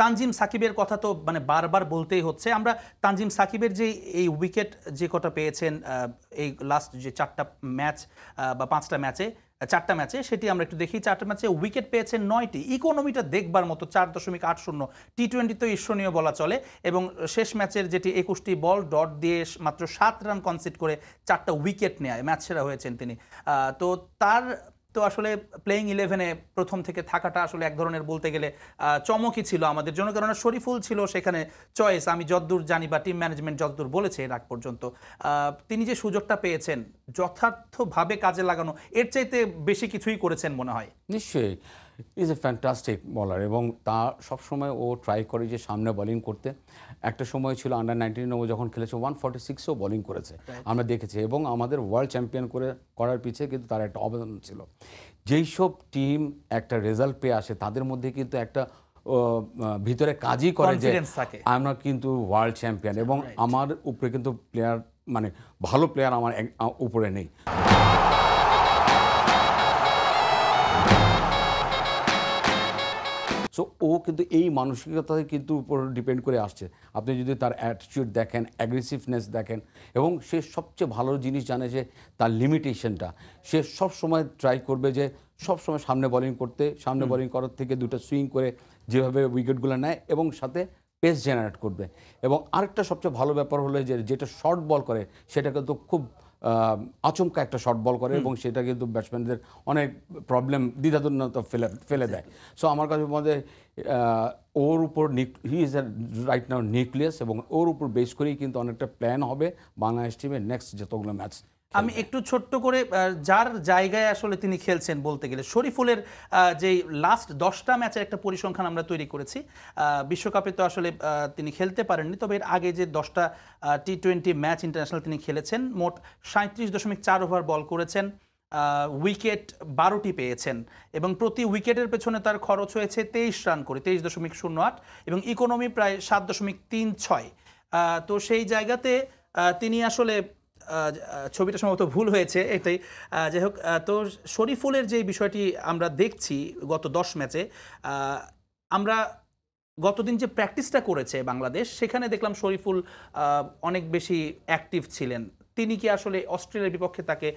তানজিম সাকিবের কথা তো মানে বারবার বলতেই হচ্ছে আমরা তানজিম সাকিবের যে এই উইকেট যে কটা পেয়েছেন এই লাস্ট যে চারটা ম্যাচ বা পাঁচটা ম্যাচে চারটা ম্যাচে সেটি আমরা একটু দেখি চারটা ম্যাচে উইকেট পেয়েছেন নয়টি ইকোনমিটা দেখবার মতো চার দশমিক আট শূন্য টি টোয়েন্টি তো ঈর্ষণীয় বলা চলে এবং শেষ ম্যাচের যেটি একুশটি বল ডট দিয়ে মাত্র সাত রান কনসিড করে চারটা উইকেট নেয় ম্যাচ সেরা হয়েছেন তিনি তো তার তো আসলে প্লেয়িং ইলেভেনে প্রথম থেকে থাকাটা আসলে এক ধরনের বলতে গেলে চমকই ছিল আমাদের জন্য কেননা শরীফুল ছিল সেখানে চয়েস আমি যতদূর জানি বা টিম ম্যানেজমেন্ট যতদূর বলেছে এর আগ পর্যন্ত তিনি যে সুযোগটা পেয়েছেন যথার্থভাবে কাজে লাগানো এর চাইতে বেশি কিছুই করেছেন মনে হয় নিশ্চয়ই ইজ এ ফ্যান্টাস্টিক বলার এবং তা সবসময় ও ট্রাই করে যে সামনে বলিং করতে একটা সময় ছিল আন্ডার নাইনটিন ও যখন খেলেছে ওয়ান ফর্টি সিক্সও বলিং করেছে আমরা দেখেছি এবং আমাদের ওয়ার্ল্ড চ্যাম্পিয়ন করে করার পিছিয়ে কিন্তু তার একটা অবদান ছিল যেই সব টিম একটা রেজাল্ট পেয়ে আসে তাদের মধ্যে কিন্তু একটা ভিতরে কাজই করে যে আমরা কিন্তু ওয়ার্ল্ড চ্যাম্পিয়ন এবং আমার উপরে কিন্তু প্লেয়ার মানে ভালো প্লেয়ার আমার উপরে নেই সো ও কিন্তু এই মানসিকতা কিন্তু উপর ডিপেন্ড করে আসছে আপনি যদি তার অ্যাটিটিউড দেখেন অ্যাগ্রেসিভনেস দেখেন এবং সে সবচেয়ে ভালো জিনিস জানে যে তার লিমিটেশনটা সে সব সময় ট্রাই করবে যে সব সময় সামনে বলিং করতে সামনে বলিং করার থেকে দুটো সুইং করে যেভাবে উইকেটগুলো নেয় এবং সাথে পেস জেনারেট করবে এবং আরেকটা সবচেয়ে ভালো ব্যাপার হলো যে যেটা শর্ট বল করে সেটা কিন্তু খুব আচমকা একটা শর্ট বল করে এবং সেটা কিন্তু ব্যাটসম্যানদের অনেক প্রবলেম দ্বিধাদুন্নত ফেলে ফেলে দেয় সো আমার কাছে মধ্যে ওর উপর he is a right now nucleus এবং ওর উপর বেস করেই কিন্তু অনেকটা প্ল্যান হবে বাংলাদেশ টিমের নেক্সট যতগুলো ম্যাচ আমি একটু ছোট্ট করে যার জায়গায় আসলে তিনি খেলছেন বলতে গেলে শরীফুলের যে লাস্ট দশটা ম্যাচের একটা পরিসংখ্যান আমরা তৈরি করেছি বিশ্বকাপে তো আসলে তিনি খেলতে পারেননি তবে এর আগে যে দশটা টি টোয়েন্টি ম্যাচ ইন্টারন্যাশনাল তিনি খেলেছেন মোট সাঁত্রিশ দশমিক চার ওভার বল করেছেন উইকেট বারোটি পেয়েছেন এবং প্রতি উইকেটের পেছনে তার খরচ হয়েছে তেইশ রান করে তেইশ দশমিক শূন্য আট এবং ইকোনমি প্রায় সাত দশমিক তিন ছয় তো সেই জায়গাতে তিনি আসলে ছবিটা সম্ভবত ভুল হয়েছে এটাই যাই হোক তো শরীফুলের যে বিষয়টি আমরা দেখছি গত দশ ম্যাচে আমরা গতদিন যে প্র্যাকটিসটা করেছে বাংলাদেশ সেখানে দেখলাম শরীফুল অনেক বেশি অ্যাক্টিভ ছিলেন তিনি কি আসলে অস্ট্রেলিয়ার বিপক্ষে তাকে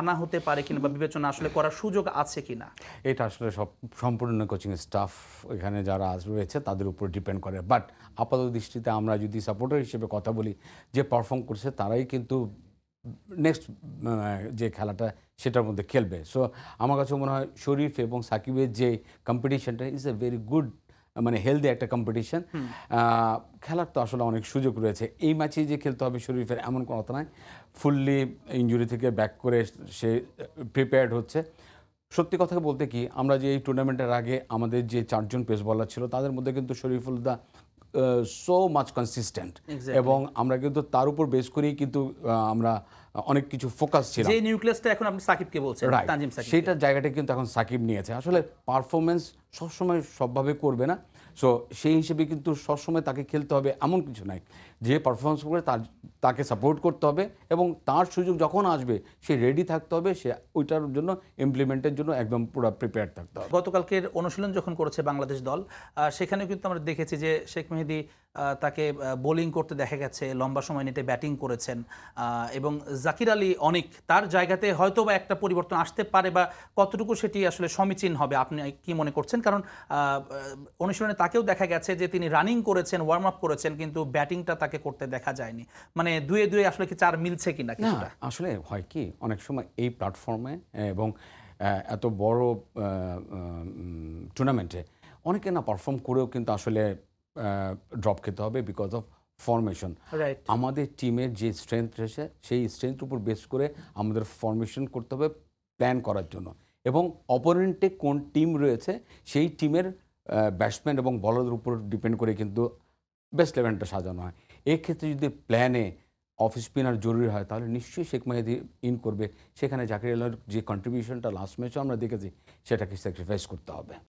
আনা হতে পারে কিনা বা বিবেচনা আসলে করার সুযোগ আছে কিনা এটা আসলে সব সম্পূর্ণ কোচিং স্টাফ এখানে যারা রয়েছে তাদের উপর ডিপেন্ড করে বাট আপাত দৃষ্টিতে আমরা যদি সাপোর্টার হিসেবে কথা বলি যে পারফর্ম করছে তারাই কিন্তু নেক্সট যে খেলাটা সেটার মধ্যে খেলবে সো আমার কাছে মনে হয় শরীফ এবং সাকিবের যে কম্পিটিশনটা ইজ এ ভেরি গুড মানে হেলদি একটা কম্পিটিশন খেলার তো আসলে অনেক সুযোগ রয়েছে এই ম্যাচে যে খেলতে হবে শরীফের এমন কোনো কথা নয় ফুললি ইঞ্জুরি থেকে ব্যাক করে সে প্রিপেয়ার্ড হচ্ছে সত্যি কথা বলতে কি আমরা যে এই টুর্নামেন্টের আগে আমাদের যে চারজন পেস বলার ছিল তাদের মধ্যে কিন্তু শরীফুল্লা সো মাচ কনসিস্টেন্ট এবং আমরা কিন্তু তার উপর বেস করেই কিন্তু আমরা অনেক কিছু ফোকাস ছিল যে নিউক্লিয়াসটা এখন আপনি সাকিবকে বলছেন তানজিম সাকিব সেটা জায়গাটা কিন্তু এখন সাকিব নিয়েছে আসলে পারফরমেন্স সবসময় সবভাবে করবে না সো সেই হিসেবে কিন্তু সবসময় তাকে খেলতে হবে এমন কিছু নাই যে পারফরমেন্স করে তার তাকে সাপোর্ট করতে হবে এবং তার সুযোগ যখন আসবে সে রেডি থাকতে হবে সে ওইটার জন্য ইমপ্লিমেন্টের জন্য একদম পুরো প্রিপেয়ার থাকতে হবে গতকালকের অনুশীলন যখন করেছে বাংলাদেশ দল সেখানে কিন্তু আমরা দেখেছি যে শেখ মেহেদি তাকে বোলিং করতে দেখা গেছে লম্বা সময় নিতে ব্যাটিং করেছেন এবং জাকির আলী অনেক তার জায়গাতে হয়তো বা একটা পরিবর্তন আসতে পারে বা কতটুকু সেটি আসলে সমীচীন হবে আপনি কি মনে করছেন কারণ অনুশীলনে তাকেও দেখা গেছে যে তিনি রানিং করেছেন ওয়ার্ম আপ করেছেন কিন্তু ব্যাটিংটা তাকে তাকে করতে দেখা যায়নি মানে দুয়ে দুয়ে আসলে কি চার মিলছে কিনা আসলে হয় কি অনেক সময় এই প্ল্যাটফর্মে এবং এত বড় টুর্নামেন্টে অনেকে না পারফর্ম করেও কিন্তু আসলে ড্রপ খেতে হবে বিকজ অফ ফরমেশন আমাদের টিমের যে স্ট্রেংথ রয়েছে সেই স্ট্রেংথ উপর বেস করে আমাদের ফরমেশন করতে হবে প্ল্যান করার জন্য এবং অপোনেন্টে কোন টিম রয়েছে সেই টিমের ব্যাটসম্যান এবং বলারদের উপর ডিপেন্ড করে কিন্তু বেস্ট লেভেলটা সাজানো হয় এক্ষেত্রে যদি প্ল্যানে অফিস স্পিনার জরুরি হয় তাহলে নিশ্চয়ই শেখ মাহিদি ইন করবে সেখানে জাকির আল্লাহর যে কন্ট্রিবিউশনটা লাস্ট ম্যাচও আমরা দেখেছি সেটাকে স্যাক্রিফাইস করতে হবে